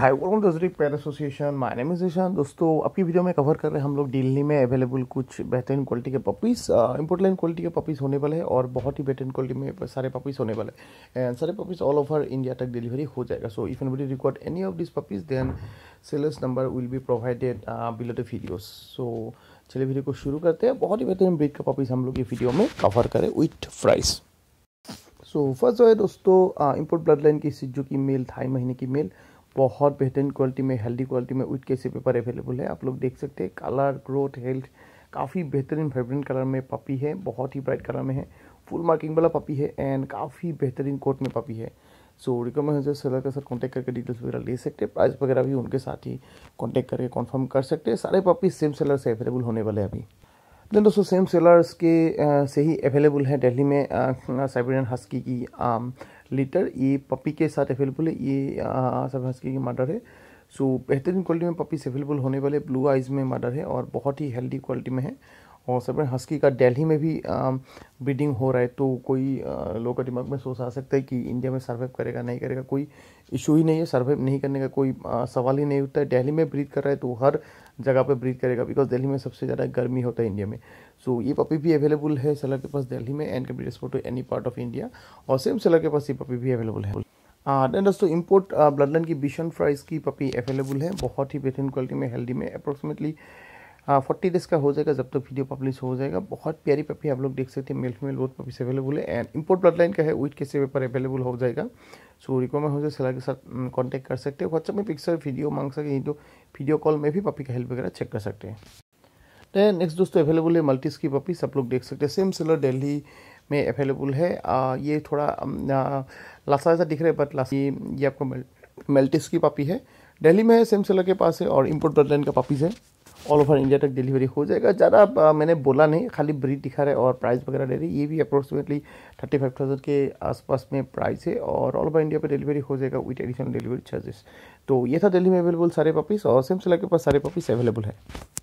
high welcome to repair association my name is Ishaan दोस्तों आपकी video में कवर कर रहे हैं हम लोग दिल्ली में अवेलेबल कुछ बेहतरीन क्वालिटी के पपीस इंपोर्ट लाइन क्वालिटी के पपीस होने वाले हैं और बहुत ही बेहतरीन क्वालिटी में सारे पपीस होने वाले हैं एंड सारे पपीस ऑल ओवर इंडिया तक डिलीवरी हो जाएगा so if an anybody require any of this puppies then sellers number will be provided below the videos so चलिए वीडियो को शुरू करते हैं बहुत ही बेहतरीन ब्रिक का पपीस हम लोग ये वीडियो में कवर करें विथ फ्राइस सो फर्स्ट जो है दोस्तों इम्पोर्ट ब्लड लाइन की सिज्जू की मेल थाई महीने की मेल बहुत बेहतरीन क्वालिटी में हेल्दी क्वालिटी में विथ कैसे पेपर अवेलेबल है आप लोग देख सकते हैं कलर ग्रोथ हेल्थ काफ़ी बेहतरीन वाइब्रेंट कलर में पपी है बहुत ही ब्राइट कलर में है फुल मार्किंग वाला पपी है एंड काफ़ी बेहतरीन कोट में पपी है सो रिकमेंड है सेलर के साथ कॉन्टैक्ट करके डिटेल्स वगैरह ले सकते हैं प्राइस वगैरह भी उनके साथ ही कॉन्टैक्ट करके कॉन्फर्म कर सकते हैं सारे पपी सेम सेलर से अवेलेबल होने वाले हैं अभी देन दोस्तों सेम सेलर्स के से ही अवेलेबल है दिल्ली में साइबेरियन हस्की की लीटर ये पपी के साथ अवेलेबल है ये सब हस्की की मर्डर है सो बेहतरीन क्वालिटी में पपीस अवेलेबल होने वाले ब्लू आइज़ में मर्डर है और बहुत ही हेल्दी क्वालिटी में है और सब हस्की का दिल्ली में भी ब्रीडिंग हो रहा है तो कोई लोगों का दिमाग में सोच आ सकता है कि इंडिया में सर्वाइव करेगा नहीं करेगा कोई इशू ही नहीं है सर्वाइव नहीं करने का कोई सवाल ही नहीं होता है दिल्ली में ब्रीड कर रहा है तो हर जगह पर ब्रीड करेगा बिकॉज दिल्ली में सबसे ज़्यादा गर्मी होता है इंडिया में सो so, ये पपी भी अवेलेबल है सेलर के पास दिल्ली में and be export to any part of India और सेम सेलर के पास ये पपी भी अवेलेबल है देन दोस्तों इम्पोर्ट ब्लडलाइन की बिशन फ्राइज की पपी अवेलेबल है बहुत ही बेहतरीन क्वालिटी में हेल्दी में अप्रोक्सीमेटली फोर्टी हाँ, डेज का हो जाएगा जब तक तो वीडियो पब्लिश हो जाएगा बहुत प्यारी पपी आप लोग देख सकते हैं मेल फीमेल बहुत पपीस अवेलेबल है एंड इम्पोर्ट ब्लड लाइन का है विथ कैसे पेपर अवेलेबल हो जाएगा सो रिकॉमेंड हो जाए सलाह के साथ कॉन्टैक्ट mm, कर सकते हैं व्हाट्सअप में पिक्चर वीडियो मांग सकते हैं तो वीडियो कॉल में भी पपी का हेल्प वगैरह चेक कर सकते हैं दैन नेक्स्ट दोस्तों अवेलेबल है मल्टीस की पपी सब लोग देख सकते हैं सेम सेलर डेली में अवेलेबल है आ, ये थोड़ा लासा mm, ऐसा दिख रहा है बट लासी ये, ये आपको मेल्टिस की पापी है दिल्ली में है सेम सेलर के पास है और इम्पोर्ट ब्लड लाइन का पापीज़ है ऑल ओवर इंडिया तक डिलीवरी हो जाएगा ज़्यादा मैंने बोला नहीं खाली ब्रीड दिखा रहा है और प्राइस वगैरह ले रही ये भी अप्रोक्सीमेटली थर्टी फाइव थाउजेंड के आसपास में प्राइस है और ऑल ओवर इंडिया पर डिलीवरी हो जाएगा विथ एडिशनल डिलीवरी चार्जेस तो ये था दिल्ली में अवेलेबल सारे पपीस और सेम सिला के पास सारे पपीस अवेलेबल है